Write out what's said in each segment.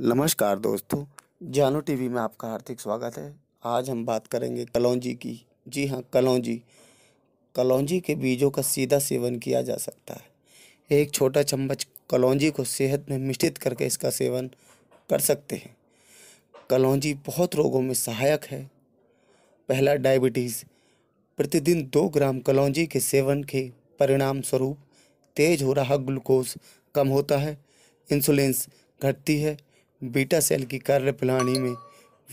नमस्कार दोस्तों जानो टीवी में आपका हार्दिक स्वागत है आज हम बात करेंगे कलौजी की जी हाँ कलौजी कलौजी के बीजों का सीधा सेवन किया जा सकता है एक छोटा चम्मच कलौजी को सेहत में मिश्रित करके इसका सेवन कर सकते हैं कलौजी बहुत रोगों में सहायक है पहला डायबिटीज़ प्रतिदिन दो ग्राम कलौजी के सेवन के परिणाम स्वरूप तेज हो रहा ग्लूकोज कम होता है इंसुलिन घटती है बीटा सेल की प्रणाली में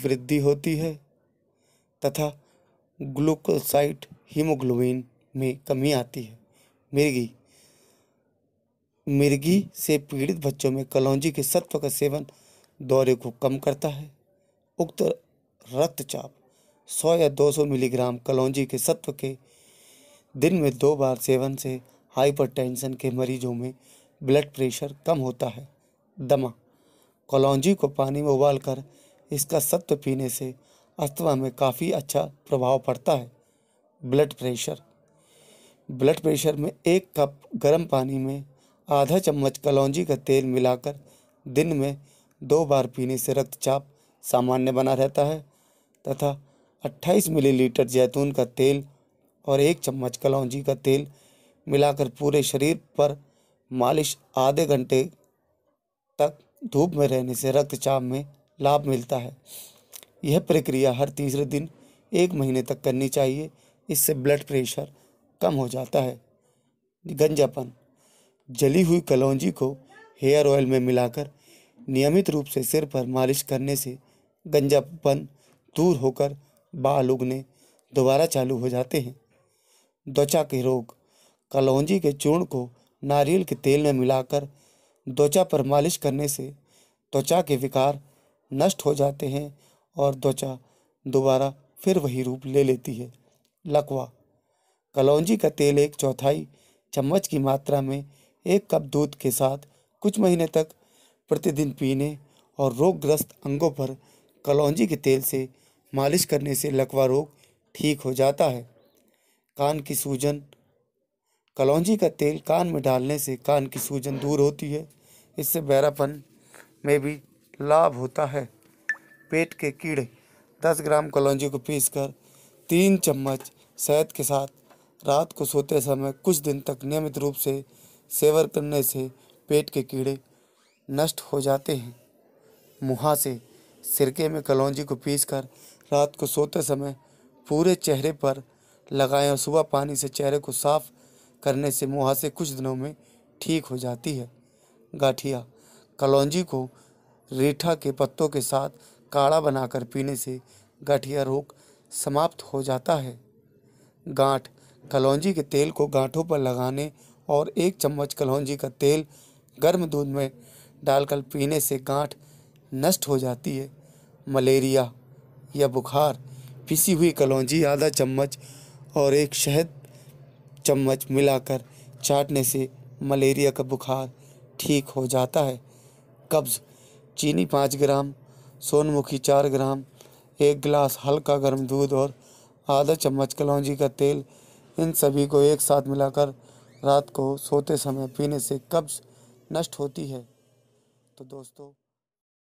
वृद्धि होती है तथा ग्लूकोसाइट हीमोग्लोबिन में कमी आती है मिर्गी मिर्गी से पीड़ित बच्चों में कलौजी के सत्व का सेवन दौरे को कम करता है उक्त रक्तचाप 100 या 200 मिलीग्राम कलौजी के सत्व के दिन में दो बार सेवन से हाइपरटेंशन के मरीजों में ब्लड प्रेशर कम होता है दमा कलौजी को पानी में उबालकर इसका सत्व पीने से अस्थमा में काफ़ी अच्छा प्रभाव पड़ता है ब्लड प्रेशर ब्लड प्रेशर में एक कप गर्म पानी में आधा चम्मच कलौजी का तेल मिलाकर दिन में दो बार पीने से रक्तचाप सामान्य बना रहता है तथा 28 मिलीलीटर जैतून का तेल और एक चम्मच कलौजी का तेल मिलाकर पूरे शरीर पर मालिश आधे घंटे तक धूप में रहने से रक्तचाप में लाभ मिलता है यह प्रक्रिया हर तीसरे दिन एक महीने तक करनी चाहिए इससे ब्लड प्रेशर कम हो जाता है गंजापन जली हुई कलौजी को हेयर ऑयल में मिलाकर नियमित रूप से सिर पर मालिश करने से गंजापन दूर होकर बाल उगने दोबारा चालू हो जाते हैं त्वचा के रोग कलौजी के चूर्ण को नारियल के तेल में मिलाकर त्वचा पर मालिश करने से त्वचा के विकार नष्ट हो जाते हैं और त्वचा दोबारा फिर वही रूप ले लेती है लकवा कलौजी का तेल एक चौथाई चम्मच की मात्रा में एक कप दूध के साथ कुछ महीने तक प्रतिदिन पीने और रोगग्रस्त अंगों पर कलौजी के तेल से मालिश करने से लकवा रोग ठीक हो जाता है कान की सूजन कलौजी का तेल कान में डालने से कान की सूजन दूर होती है इससे बैरापन में भी लाभ होता है पेट के कीड़े 10 ग्राम कलौजी को पीसकर तीन चम्मच शहद के साथ रात को सोते समय कुछ दिन तक नियमित रूप से सेवन करने से पेट के कीड़े नष्ट हो जाते हैं मुहा से सिरके में कलौजी को पीसकर रात को सोते समय पूरे चेहरे पर लगाएं और सुबह पानी से चेहरे को साफ़ करने से मुहासे कुछ दिनों में ठीक हो जाती है गाठिया कलौजी को रीठा के पत्तों के साथ काढ़ा बनाकर पीने से गाठिया रोग समाप्त हो जाता है गांठ कलौजी के तेल को गांठों पर लगाने और एक चम्मच कलौजी का तेल गर्म दूध में डालकर पीने से गांठ नष्ट हो जाती है मलेरिया या बुखार पिसी हुई कलौजी आधा चम्मच और एक शहद चम्मच मिलाकर चाटने से मलेरिया का बुखार ठीक हो जाता है कब्ज़ चीनी पाँच ग्राम सोनमुखी चार ग्राम एक गिलास हल्का गर्म दूध और आधा चम्मच कलौजी का तेल इन सभी को एक साथ मिलाकर रात को सोते समय पीने से कब्ज़ नष्ट होती है तो दोस्तों